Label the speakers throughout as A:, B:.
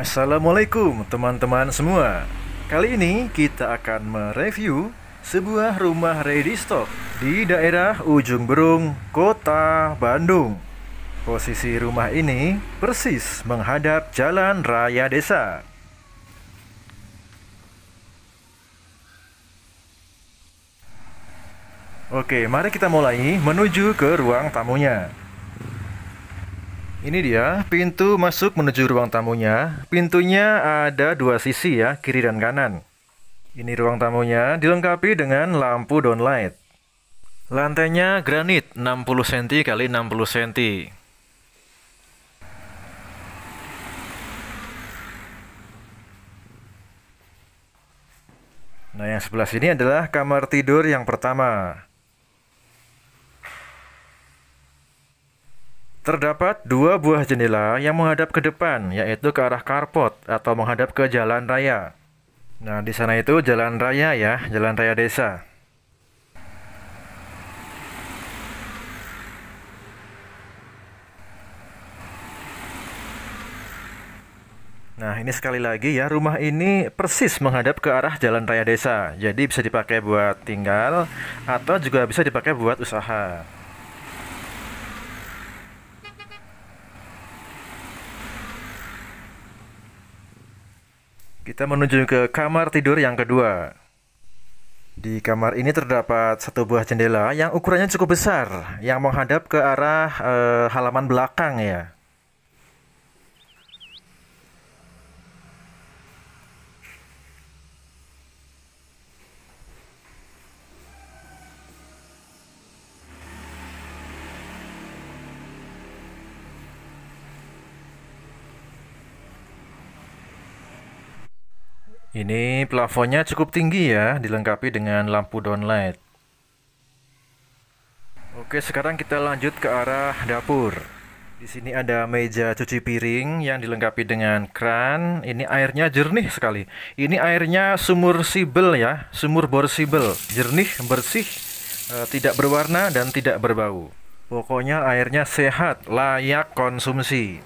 A: Assalamualaikum teman-teman semua Kali ini kita akan mereview sebuah rumah ready stock di daerah Ujung Berung, Kota Bandung Posisi rumah ini persis menghadap jalan raya desa Oke, mari kita mulai menuju ke ruang tamunya. Ini dia pintu masuk menuju ruang tamunya. Pintunya ada dua sisi ya, kiri dan kanan. Ini ruang tamunya dilengkapi dengan lampu downlight. Lantainya granit 60 cm x 60 cm. Nah, yang sebelah sini adalah kamar tidur yang pertama. Terdapat dua buah jendela yang menghadap ke depan, yaitu ke arah karpot atau menghadap ke jalan raya. Nah, di sana itu jalan raya ya, jalan raya desa. Nah, ini sekali lagi ya, rumah ini persis menghadap ke arah jalan raya desa. Jadi bisa dipakai buat tinggal atau juga bisa dipakai buat usaha. Kita menuju ke kamar tidur yang kedua. Di kamar ini terdapat satu buah jendela yang ukurannya cukup besar, yang menghadap ke arah e, halaman belakang ya. Ini plafonnya cukup tinggi ya, dilengkapi dengan lampu downlight. Oke, sekarang kita lanjut ke arah dapur. Di sini ada meja cuci piring yang dilengkapi dengan kran. Ini airnya jernih sekali. Ini airnya sumur sibel ya, sumur bor sibel. Jernih, bersih, eh, tidak berwarna dan tidak berbau. Pokoknya airnya sehat, layak konsumsi.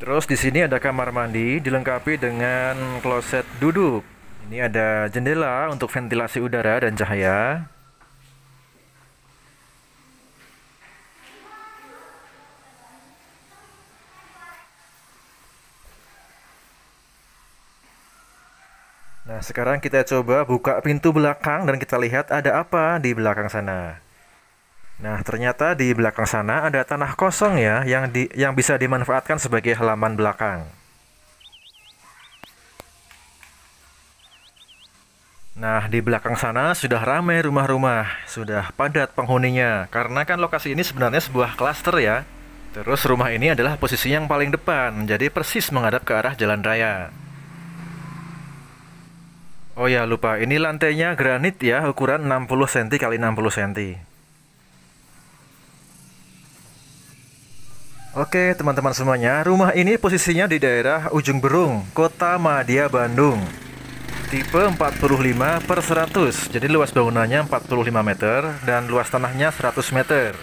A: Terus di sini ada kamar mandi dilengkapi dengan kloset duduk. Ini ada jendela untuk ventilasi udara dan cahaya. Nah, sekarang kita coba buka pintu belakang dan kita lihat ada apa di belakang sana. Nah, ternyata di belakang sana ada tanah kosong ya yang di, yang bisa dimanfaatkan sebagai halaman belakang. Nah, di belakang sana sudah ramai rumah-rumah, sudah padat penghuninya karena kan lokasi ini sebenarnya sebuah klaster ya. Terus rumah ini adalah posisi yang paling depan, jadi persis menghadap ke arah jalan raya. Oh ya, lupa. Ini lantainya granit ya, ukuran 60 cm kali 60 cm. Oke teman-teman semuanya, rumah ini posisinya di daerah Ujung Berung, Kota Madia, Bandung Tipe 45 per 100, jadi luas bangunannya 45 meter dan luas tanahnya 100 meter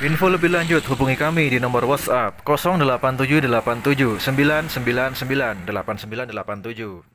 A: Info lebih lanjut hubungi kami di nomor WhatsApp 087879998987